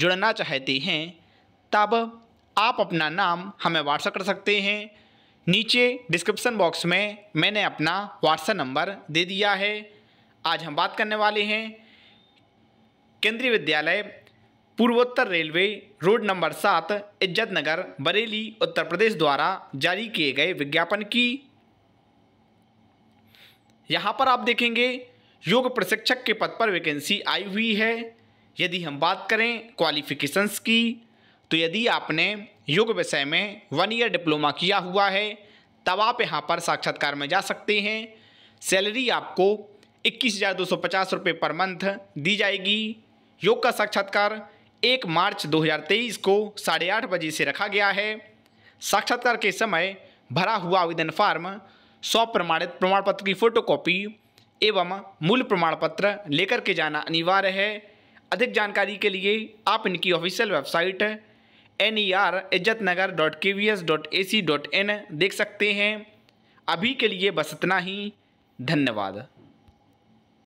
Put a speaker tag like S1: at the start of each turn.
S1: जुड़ना चाहते हैं तब आप अपना नाम हमें व्हाट्सएप कर सकते हैं नीचे डिस्क्रिप्शन बॉक्स में मैंने अपना व्हाट्सएप नंबर दे दिया है आज हम बात करने वाले हैं केंद्रीय विद्यालय पूर्वोत्तर रेलवे रोड नंबर सात इज्जत नगर बरेली उत्तर प्रदेश द्वारा जारी किए गए विज्ञापन की यहाँ पर आप देखेंगे योग प्रशिक्षक के पद पर वैकेंसी आई हुई है यदि हम बात करें क्वालिफिकेशंस की तो यदि आपने योग विषय में वन ईयर डिप्लोमा किया हुआ है तब आप यहाँ पर साक्षात्कार में जा सकते हैं सैलरी आपको इक्कीस हज़ार दो सौ पचास रुपये पर मंथ दी जाएगी योग का साक्षात्कार एक मार्च दो हज़ार तेईस को साढ़े आठ बजे से रखा गया है साक्षात्कार के समय भरा हुआ आवेदन फार्म सौ प्रमाणित प्रमाण पत्र की फोटोकॉपी एवं मूल प्रमाण पत्र लेकर के जाना अनिवार्य है अधिक जानकारी के लिए आप इनकी official website N E R Izzatnagar dot K V S dot A C dot in देख सकते हैं अभी के लिए बस इतना ही धन्यवाद